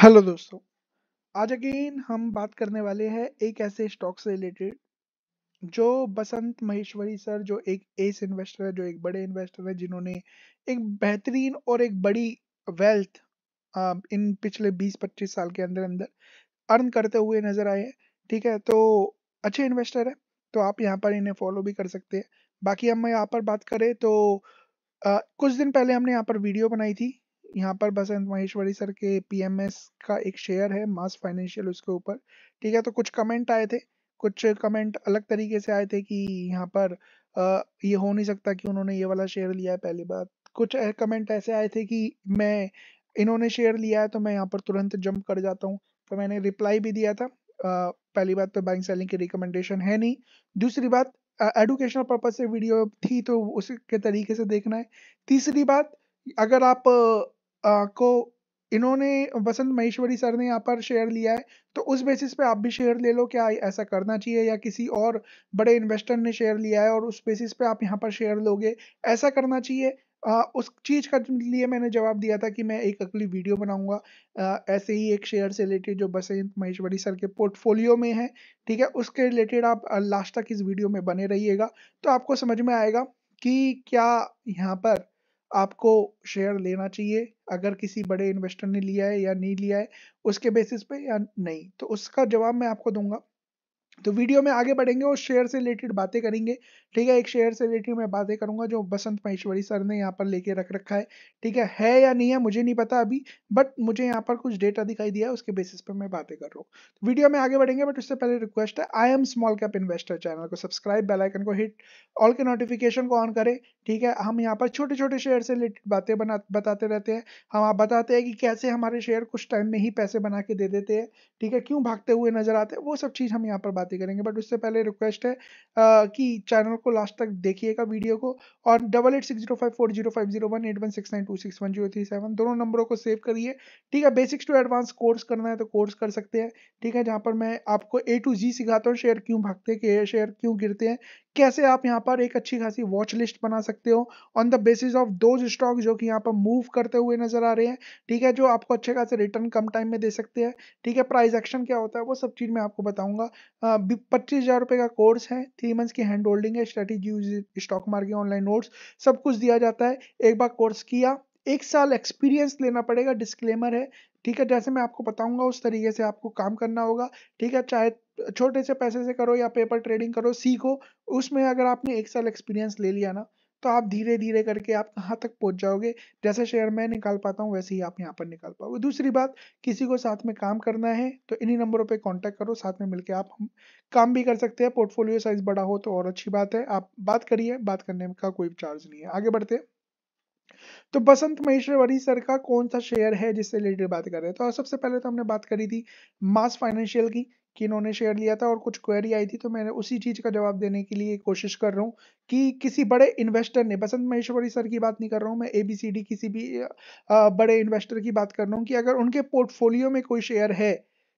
hello दोस्तों आज again हम बात करने वाले हैं एक ऐसे स्टॉक से रिलेटेड जो बसंत महेश्वरी सर जो एक एस इन्वेस्टर है जो एक बड़े इन्वेस्टर है जिन्होंने एक बेहतरीन और एक बड़ी वेल्थ इन पिछले 20-25 साल के अंदर अंदर अर्न करते हुए नजर आए हैं ठीक है तो अच्छे इन्वेस्टर है तो आप यहाँ पर इन्हें फॉलो भी कर सकते हैं बाकी हम यहाँ पर बात करें तो आ, कुछ दिन पहले हमने यहाँ पर वीडियो बनाई थी यहाँ पर बसंत महेश्वरी सर के पी का एक शेयर है मास फाइनेंशियल उसके ऊपर ठीक है तो कुछ कमेंट आए थे कुछ कमेंट अलग तरीके से आए थे कि यहाँ पर ये हो नहीं सकता कि उन्होंने ये वाला शेयर लिया है पहली बार कुछ कमेंट ऐसे आए थे कि मैं इन्होंने शेयर लिया है तो मैं यहाँ पर तुरंत जंप कर जाता हूँ तो मैंने रिप्लाई भी दिया था पहली बात तो बाइंग सेलिंग की रिकमेंडेशन है नहीं दूसरी बात एडुकेशनल पर्पज से वीडियो थी तो उसके तरीके से देखना है तीसरी बात अगर आप को इन्होंने वसंत महेश्वरी सर ने यहाँ पर शेयर लिया है तो उस बेसिस पे आप भी शेयर ले लो क्या ऐसा करना चाहिए या किसी और बड़े इन्वेस्टर ने शेयर लिया है और उस बेसिस पे आप यहाँ पर शेयर लोगे ऐसा करना चाहिए आ, उस चीज़ का लिए मैंने जवाब दिया था कि मैं एक अगली वीडियो बनाऊंगा ऐसे ही एक शेयर से रिलेटेड जो बसंत महेश्वरी सर के पोर्टफोलियो में है ठीक है उसके रिलेटेड आप लास्ट तक इस वीडियो में बने रहिएगा तो आपको समझ में आएगा कि क्या यहाँ पर आपको शेयर लेना चाहिए अगर किसी बड़े इन्वेस्टर ने लिया है या नहीं लिया है उसके बेसिस पे या नहीं तो उसका जवाब मैं आपको दूंगा तो वीडियो में आगे बढ़ेंगे और शेयर से रिलेटेड बातें करेंगे ठीक है एक शेयर से रिलेटेड मैं बातें करूंगा जो बसंत महेश्वरी सर ने यहाँ पर लेके रख रखा है ठीक है है या नहीं है मुझे नहीं पता अभी बट मुझे यहाँ पर कुछ डेटा दिखाई दिया है उसके बेसिस पर मैं बातें कर रहा हूँ तो वीडियो में आगे बढ़ेंगे बट उससे पहले रिक्वेस्ट है I am small cap investor channel को सब्सक्राइब बेलाइकन को हिट ऑल के नोटिफिकेशन को ऑन करें ठीक है हम यहाँ पर छोटे छोटे शेयर से रिलेटेड बातें बना बताते रहते हैं हम आप बताते हैं कि कैसे हमारे शेयर कुछ टाइम में ही पैसे बना के दे देते हैं ठीक है क्यों भागते हुए नजर आते हैं वो सब चीज़ हम यहाँ पर बात बातें करेंगे बट उससे पहले रिक्वेस्ट है आ, कि चैनल को लास्ट तक देखिएगा वीडियो को और double eight six zero five four zero five zero one eight one six nine two six one zero three seven दोनों नंबरों को सेव करिए ठीक है बेसिक्स टू एडवांस कोर्स करना है तो कोर्स कर सकते हैं ठीक है जहाँ पर मैं आपको ए टू जी सिखाता हूँ शेयर क्यों भागते हैं शेयर क्यों गिरते हैं कैसे आप यहाँ पर एक अच्छी खासी वॉच लिस्ट बना सकते हो on the basis of those stock जो कि यहाँ पर मूव करते हुए नजर आ रहे हैं ठीक है जो आपको अच्छे खासे रिटर्न कम टाइम में दे सकते हैं ठीक है प्राइस एक्शन क्या होता है वो सब चीज़ मैं आपको बताऊंगा पच्चीस हज़ार रुपये का कोर्स है थ्री मंथ्स की हैंड होल्डिंग है strategy stock market online notes सब कुछ दिया जाता है एक बार कोर्स किया एक साल एक्सपीरियंस लेना पड़ेगा डिस्क्लेमर है ठीक है जैसे मैं आपको बताऊंगा उस तरीके से आपको काम करना होगा ठीक है चाहे छोटे से पैसे से करो या पेपर ट्रेडिंग करो सीखो उसमें अगर आपने एक साल एक्सपीरियंस ले लिया ना तो आप धीरे धीरे करके आप कहाँ तक पहुँच जाओगे जैसे शेयर मैं निकाल पाता हूँ वैसे ही आप यहाँ पर निकाल पाओगे दूसरी बात किसी को साथ में काम करना है तो इन्हीं नंबरों पे कांटेक्ट करो साथ में मिलके आप हम काम भी कर सकते हैं पोर्टफोलियो साइज बड़ा हो तो और अच्छी बात है आप बात करिए बात करने का कोई चार्ज नहीं है आगे बढ़ते हैं तो बसंत महेश्वरी सर का कौन सा शेयर है जिससे रिलेटेड बात कर रहे हैं तो सबसे पहले तो हमने बात करी थी मास फाइनेंशियल की कि इन्होंने शेयर लिया था और कुछ क्वेरी आई थी तो मैंने उसी चीज़ का जवाब देने के लिए कोशिश कर रहा हूँ कि किसी बड़े इन्वेस्टर ने बसंत महेश्वरी सर की बात नहीं कर रहा हूँ मैं ए किसी भी बड़े इन्वेस्टर की बात कर रहा हूँ कि अगर उनके पोर्टफोलियो में कोई शेयर है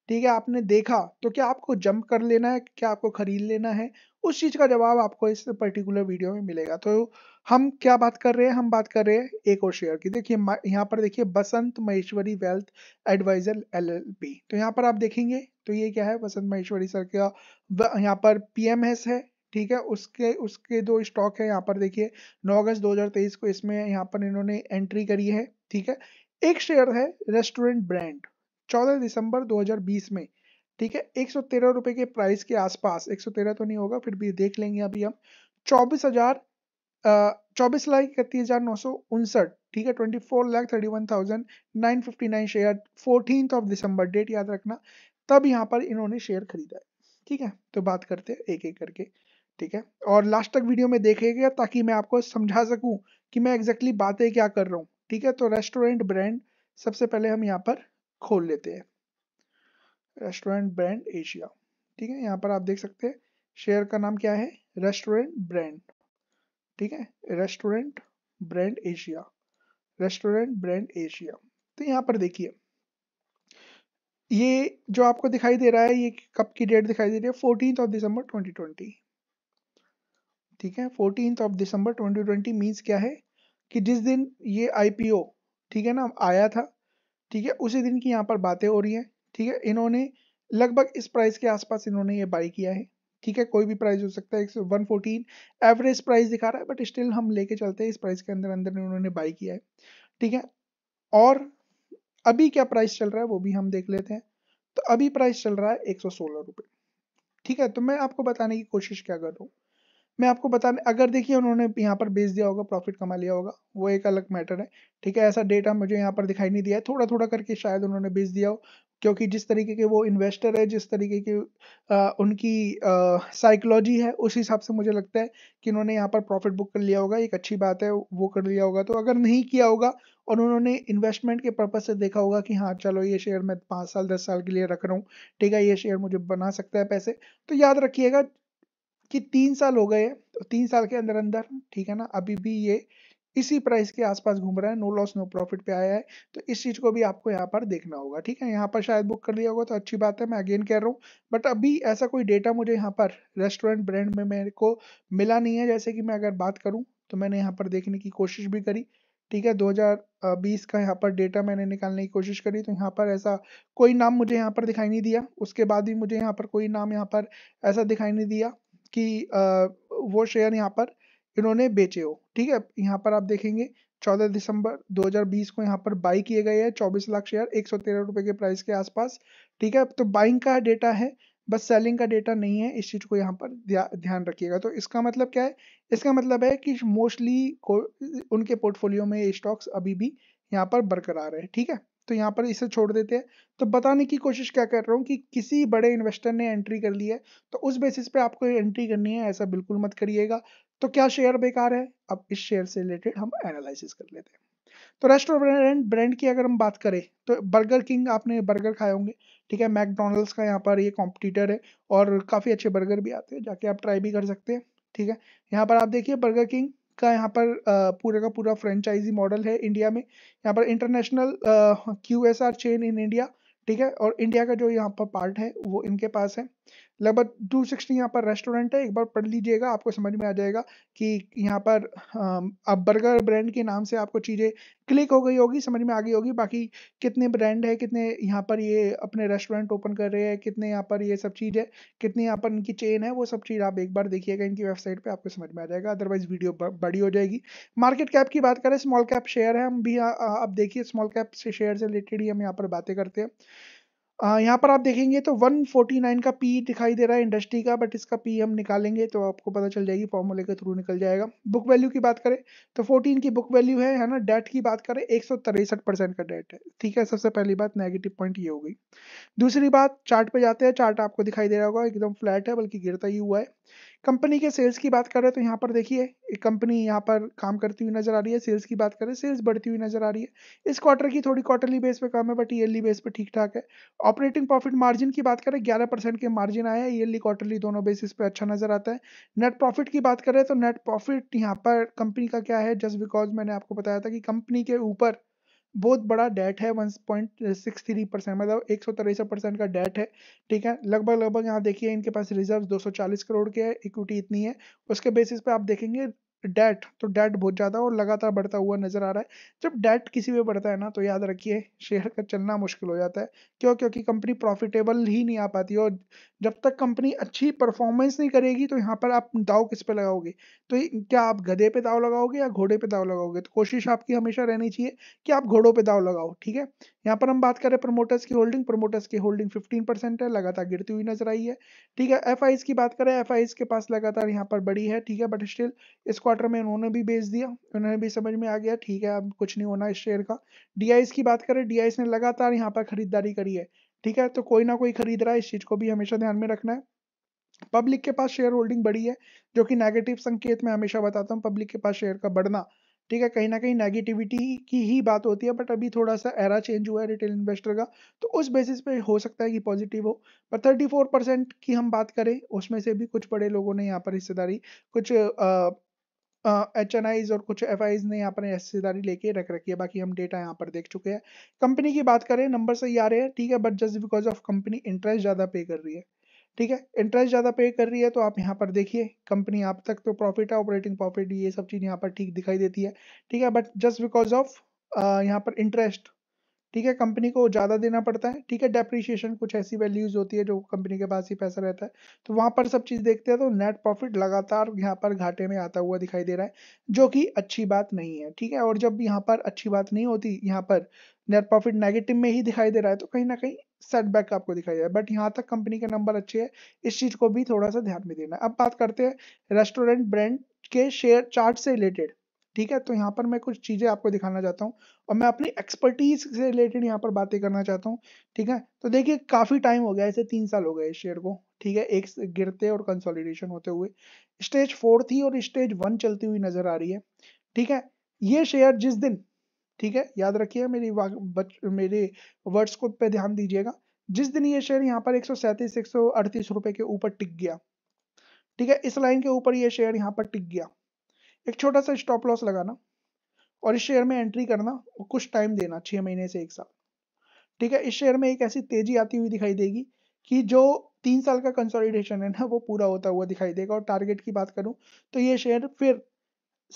ठीक है आपने देखा तो क्या आपको जंप कर लेना है क्या आपको खरीद लेना है उस चीज का जवाब आपको इस पर्टिकुलर वीडियो में मिलेगा तो हम क्या बात कर रहे हैं हम बात कर रहे हैं एक और शेयर की देखिए यहाँ पर देखिए Basant Maheshwari wealth advisor LLP तो यहाँ पर आप देखेंगे तो ये क्या है बसंत महेश्वरी सर का यहाँ पर पीएमएस है ठीक है उसके उसके दो स्टॉक है यहाँ पर देखिए 9 अगस्त 2023 को इसमें यहाँ पर इन्होंने एंट्री करी है ठीक है एक शेयर है रेस्टोरेंट ब्रांड चौदह दिसंबर दो में ठीक है एक सौ तेरह रुपए के प्राइस के आसपास एक सौ तेरह तो नहीं होगा फिर भी देख लेंगे अभी हम चौबीस हजार चौबीस लाख इकतीस हजार नौ सौ उनसठ ठीक है twenty four lakh thirty one thousand nine fifty nine share fourteen of December date याद रखना तब यहाँ पर इन्होंने शेयर खरीदा है ठीक है तो बात करते हैं एक एक करके ठीक है और लास्ट तक वीडियो में देखेगा ताकि मैं आपको समझा सकूं कि मैं एग्जैक्टली exactly बातें क्या कर रहा हूँ ठीक है तो रेस्टोरेंट ब्रांड सबसे पहले हम यहाँ पर खोल लेते हैं रेस्टोरेंट ब्रांड एशिया ठीक है यहाँ पर आप देख सकते हैं शेयर का नाम क्या है रेस्टोरेंट ब्रांड ठीक है restaurant brand Asia restaurant brand Asia तो यहाँ पर देखिए ये जो आपको दिखाई दे रहा है ये कब की डेट दिखाई दे रही है फोर्टीन ऑफ दिसंबर 2020 ठीक है फोर्टीन ऑफ दिसंबर 2020 मीन्स क्या है कि जिस दिन ये आईपीओ ठीक है ना आया था ठीक है उसी दिन की यहाँ पर बातें हो रही है ठीक है इन्होंने लगभग इस प्राइस के आसपास इन्होंने ये बाई किया है ठीक है कोई भी प्राइस हो सकता है एक वन फोर्टीन एवरेज प्राइस दिखा रहा है बट स्टिल हम लेके चलते हैं इस प्राइस के अंदर अंदर उन्होंने बाई किया है ठीक है और अभी क्या प्राइस चल रहा है वो भी हम देख लेते हैं तो अभी प्राइस चल रहा है एक सौ ठीक है तो मैं आपको बताने की कोशिश क्या कर रहा हूँ मैं आपको बताने अगर देखिए उन्होंने यहाँ पर बेच दिया होगा प्रॉफिट कमा लिया होगा वो एक अलग मैटर है ठीक है ऐसा डेटा मुझे यहाँ पर दिखाई नहीं दिया है थोड़ा थोड़ा करके शायद उन्होंने बेच दिया हो क्योंकि जिस तरीके के वो इन्वेस्टर है जिस तरीके की उनकी साइकोलॉजी है उस हिसाब से मुझे लगता है कि उन्होंने यहाँ पर प्रॉफिट बुक कर लिया होगा एक अच्छी बात है वो कर लिया होगा तो अगर नहीं किया होगा और उन्होंने इन्वेस्टमेंट के पर्पज से देखा होगा कि हाँ चलो ये शेयर मैं पाँच साल दस साल के लिए रख रहा हूँ ठीक है ये शेयर मुझे बना सकता है पैसे तो याद रखिएगा कि तीन साल हो गए तो तीन साल के अंदर अंदर ठीक है ना अभी भी ये इसी प्राइस के आसपास घूम रहा है नो लॉस नो प्रॉफिट पे आया है तो इस चीज को भी आपको यहाँ पर देखना होगा ठीक है यहाँ पर शायद बुक कर लिया होगा तो अच्छी बात है मैं अगेन कह रहा हूँ बट अभी ऐसा कोई डेटा मुझे यहाँ पर रेस्टोरेंट ब्रांड में मेरे को मिला नहीं है जैसे कि मैं अगर बात करूँ तो मैंने यहाँ पर देखने की कोशिश भी करी ठीक है 2020 का यहाँ पर डेटा मैंने निकालने की कोशिश करी तो यहाँ पर ऐसा कोई नाम मुझे यहाँ पर दिखाई नहीं दिया उसके बाद भी मुझे यहाँ पर कोई नाम यहाँ पर ऐसा दिखाई नहीं दिया कि वो शेयर यहाँ पर इन्होंने बेचे हो ठीक है यहाँ पर आप देखेंगे 14 दिसंबर 2020 को यहाँ पर बाई किए गए हैं 24 लाख शेयर एक सौ के प्राइस के आसपास ठीक है तो बाइंग का डेटा है बस सेलिंग का डेटा नहीं है इस चीज़ को यहाँ पर ध्यान रखिएगा तो इसका मतलब क्या है इसका मतलब है कि मोस्टली उनके पोर्टफोलियो में स्टॉक्स अभी भी यहाँ पर बरकरार है ठीक है तो यहाँ पर इसे छोड़ देते हैं तो बताने की कोशिश क्या कर रहा हूँ कि किसी बड़े इन्वेस्टर ने एंट्री कर ली है तो उस बेसिस पे आपको एंट्री करनी है ऐसा बिल्कुल मत करिएगा तो क्या शेयर बेकार है अब इस शेयर से रिलेटेड हम एनालिसिस कर लेते हैं तो रेस्टोरेंट ब्रांड की अगर हम बात करें तो बर्गर किंग आपने बर्गर खाए होंगे ठीक है मैकडोनल्ड्स का यहाँ पर ये कॉम्पिटिटर है और काफ़ी अच्छे बर्गर भी आते हैं जाके आप ट्राई भी कर सकते हैं ठीक है यहाँ पर आप देखिए बर्गर किंग का यहाँ पर पूरे का पूरा फ्रेंचाइजी मॉडल है इंडिया में यहाँ पर international Q S R chain in India ठीक है और इंडिया का जो यहाँ पर पार्ट है वो इनके पास है लगभग टू सिक्सटी यहाँ पर रेस्टोरेंट है एक बार पढ़ लीजिएगा आपको समझ में आ जाएगा कि यहाँ पर अब बर्गर ब्रांड के नाम से आपको चीज़ें क्लिक हो गई होगी समझ में आ गई होगी बाकी कितने ब्रांड है कितने यहाँ पर ये अपने रेस्टोरेंट ओपन कर रहे हैं कितने यहाँ पर ये सब चीज़ है कितने यहाँ पर इनकी चेन है वो सब चीज़ आप एक बार देखिएगा इनकी वेबसाइट पर आपको समझ में आ जाएगा अदरवाइज वीडियो बड़ी हो जाएगी मार्केट कैप की बात करें स्मॉल कैप शेयर है हम भी अब देखिए स्मॉल कैप से शेयर से रिलेटेड ही हम यहाँ पर बातें करते हैं यहाँ पर आप देखेंगे तो 149 का पी दिखाई दे रहा है इंडस्ट्री का बट इसका पी हम निकालेंगे तो आपको पता चल जाएगी फॉर्मूले के थ्रू निकल जाएगा बुक वैल्यू की बात करें तो 14 की बुक वैल्यू है है ना डेट की बात करें एक परसेंट का डेट है ठीक है सबसे पहली बात नेगेटिव पॉइंट ये हो गई दूसरी बात चार्ट पे जाते हैं चार्ट आपको दिखाई दे रहा होगा एकदम फ्लैट है बल्कि गिरता ही हुआ है कंपनी के सेल्स की बात करें तो यहाँ पर देखिए कंपनी यहाँ पर काम करती हुई नजर आ रही है सेल्स की बात करें सेल्स बढ़ती हुई नजर आ रही है इस क्वार्टर की थोड़ी क्वार्टरली बेस पे कम है बट ईयरली बेस पे ठीक ठाक है ऑपरेटिंग प्रॉफिट मार्जिन की बात करें ग्यारह परसेंट के मार्जिन आया है ईयरली क्वार्टरली दोनों बेसिस पे अच्छा नजर आता है नेट प्रॉफिट की बात करें तो नेट प्रॉफिट यहाँ पर कंपनी का क्या है जस्ट बिकॉज मैंने आपको बताया था कि कंपनी के ऊपर बहुत बड़ा डेट है one point six three percent मतलब एक सौ तिरसठ परसेंट का डेट है ठीक है लगभग लगभग यहाँ देखिए इनके पास रिजर्व चालीस करोड़ के है इक्विटी इतनी है उसके बेसिस पे आप देखेंगे डेट तो डेट बहुत ज़्यादा और लगातार बढ़ता हुआ नज़र आ रहा है जब डेट किसी पे बढ़ता है ना तो याद रखिए शेयर का चलना मुश्किल हो जाता है क्यों क्योंकि कंपनी प्रॉफिटेबल ही नहीं आ पाती और जब तक कंपनी अच्छी परफॉर्मेंस नहीं करेगी तो यहाँ पर आप दाव किस पे लगाओगे तो क्या आप गधे पे दाव लगाओगे या घोड़े पे दाव लगाओगे तो कोशिश आपकी हमेशा रहनी चाहिए कि आप घोड़ों पे दाव लगाओ ठीक है यहाँ पर हम बात करें प्रमोटर्स की होल्डिंग प्रमोटर्स की होल्डिंग फिफ्टीन परसेंट है लगातार गिरती हुई नजर आई है ठीक है एफ की बात करें एफ के पास लगातार यहाँ पर बड़ी है ठीक है बट स्टिल इसको क्वार्टर में उन्होंने भी बेच दिया उन्होंने भी समझ में आ गया ठीक है अब कुछ नहीं होना इस शेयर का डी की बात करें डी ने लगातार यहाँ पर खरीदारी करी है ठीक है तो कोई ना कोई खरीद रहा है इस चीज़ को भी हमेशा ध्यान में रखना है पब्लिक के पास शेयर होल्डिंग बढ़ी है जो कि नेगेटिव संकेत में हमेशा बताता हूँ पब्लिक के पास शेयर का बढ़ना ठीक है कहीं ना कहीं नेगेटिविटी की ही बात होती है बट अभी थोड़ा सा एरा चेंज हुआ है रिटेल इन्वेस्टर का तो उस बेसिस पे हो सकता है कि पॉजिटिव हो पर 34 परसेंट की हम बात करें उसमें से भी कुछ बड़े लोगों ने यहाँ पर हिस्सेदारी कुछ एच एन आईज और कुछ एफ आईज ने यहाँ पर हिस्सेदारी लेके रख रखी है बाकी हम डेटा यहाँ पर देख चुके हैं कंपनी की बात करें नंबर सही आ रहे हैं ठीक है but just because of company interest ज़्यादा पे कर रही है ठीक है इंटरेस्ट ज़्यादा पे कर रही है तो आप यहाँ पर देखिए कंपनी आप तक तो प्रॉफिट है ऑपरेटिंग प्रॉफिट ये सब चीज़ यहाँ पर ठीक दिखाई देती है ठीक है बट जस्ट बिकॉज ऑफ यहाँ पर इंटरेस्ट ठीक है कंपनी को ज़्यादा देना पड़ता है ठीक है डेप्रिसिएशन कुछ ऐसी वैल्यूज होती है जो कंपनी के पास ही पैसा रहता है तो वहाँ पर सब चीज़ देखते हैं तो नेट प्रॉफिट लगातार यहाँ पर घाटे में आता हुआ दिखाई दे रहा है जो कि अच्छी बात नहीं है ठीक है और जब यहाँ पर अच्छी बात नहीं होती यहाँ पर नेट प्रॉफिट नेगेटिव में ही दिखाई दे रहा है तो कहीं ना कहीं सेटबैक आपको दिखाई दे रहा है बट यहाँ तक कंपनी के नंबर अच्छे है इस चीज़ को भी थोड़ा सा ध्यान में देना है अब बात करते हैं रेस्टोरेंट ब्रांड के शेयर चार्ट से रिलेटेड ठीक है तो यहाँ पर मैं कुछ चीज़ें आपको दिखाना चाहता हूँ और मैं अपनी एक्सपर्टीज से रिलेटेड यहाँ पर बातें करना चाहता हूँ ठीक है तो देखिए काफ़ी टाइम हो गया ऐसे तीन साल हो गए इस शेयर को ठीक है एक गिरते और कंसोलिडेशन होते हुए स्टेज फोर थी और स्टेज वन चलती हुई नजर आ रही है ठीक है ये शेयर जिस दिन ठीक है याद रखिए मेरी बच, मेरे वर्ड्स को पे ध्यान दीजिएगा जिस दिन ये शेयर यहाँ पर एक सौ एक सौ अड़तीस रुपए के ऊपर टिक गया ठीक है इस लाइन के ऊपर ये शेयर यहाँ पर टिक गया एक छोटा सा स्टॉप लॉस लगाना और इस शेयर में एंट्री करना और कुछ टाइम देना छः महीने से एक साल ठीक है इस शेयर में एक ऐसी तेजी आती हुई दिखाई देगी कि जो तीन साल का कंसोलिडेशन है ना वो पूरा होता हुआ दिखाई देगा और टारगेट की बात करूं तो ये शेयर फिर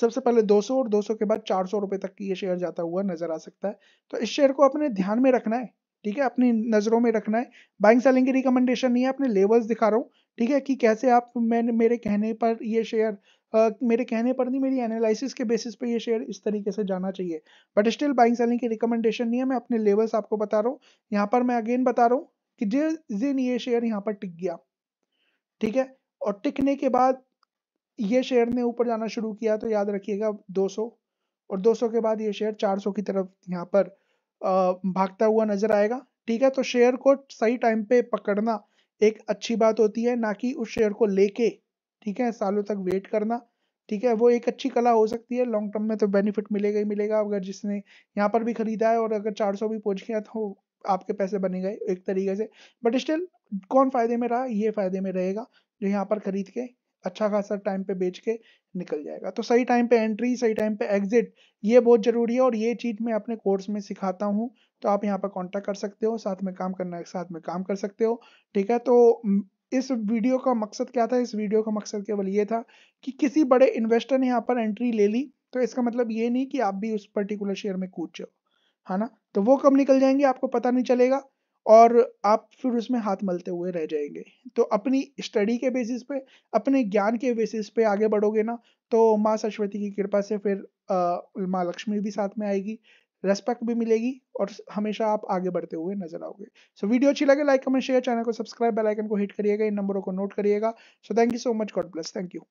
सबसे पहले 200 और 200 के बाद 400 रुपए तक की ये शेयर जाता हुआ नजर आ सकता है तो इस शेयर को अपने ध्यान में रखना है ठीक है अपनी नजरों में रखना है बाइंग सेलिंग की रिकमेंडेशन नहीं है अपने लेवल्स दिखा रहा हूँ ठीक है कि कैसे आप मैंने मेरे कहने पर ये शेयर मेरे कहने पर नहीं मेरी एनालिसिस के बेसिस पे ये शेयर इस तरीके से जाना चाहिए बट स्टिल बाइंग सेलिंग की रिकमेंडेशन नहीं है मैं अपने लेवल्स आपको बता रहा हूँ यहाँ पर मैं अगेन बता रहा हूँ कि जिस दिन ये शेयर यहाँ पर टिक गया ठीक है और टिकने के बाद ये शेयर ने ऊपर जाना शुरू किया तो याद रखिएगा 200 और 200 के बाद ये शेयर 400 की तरफ यहाँ पर भागता हुआ नजर आएगा ठीक है तो शेयर को सही टाइम पे पकड़ना एक अच्छी बात होती है ना कि उस शेयर को लेके ठीक है सालों तक वेट करना ठीक है वो एक अच्छी कला हो सकती है लॉन्ग टर्म में तो बेनिफिट मिलेगा ही मिलेगा अगर जिसने यहाँ पर भी खरीदा है और अगर 400 भी पहुंच गया तो आपके पैसे बने गए एक तरीके से बट स्टिल कौन फ़ायदे में रहा ये फ़ायदे में रहेगा जो यहाँ पर खरीद के अच्छा खासा टाइम पे बेच के निकल जाएगा तो सही टाइम पे एंट्री सही टाइम पे एग्जिट ये बहुत ज़रूरी है और ये चीज़ मैं अपने कोर्स में सिखाता हूँ तो आप यहाँ पर कांटेक्ट कर सकते हो साथ में काम करना है साथ में काम कर सकते हो ठीक है तो इस वीडियो का मकसद क्या था इस वीडियो का मकसद केवल ये था कि किसी बड़े इन्वेस्टर ने यहाँ पर एंट्री ले ली तो इसका मतलब ये नहीं कि आप भी उस पर्टिकुलर शेयर में कूद जाओ है ना तो वो कब निकल जाएंगे आपको पता नहीं चलेगा और आप फिर उसमें हाथ मलते हुए रह जाएंगे तो अपनी स्टडी के बेसिस पे अपने ज्ञान के बेसिस पे आगे बढ़ोगे ना तो माँ सरस्वती की कृपा से फिर माँ लक्ष्मी भी साथ में आएगी रेस्पेक्ट भी मिलेगी और हमेशा आप आगे बढ़ते हुए नजर आओगे सो वीडियो अच्छी लगे लाइक कमेंट शेयर चैनल को सब्सक्राइब बेल आइकन को हिट करिएगा इन नंबरों को नोट करिएगा so thank you so much God bless thank you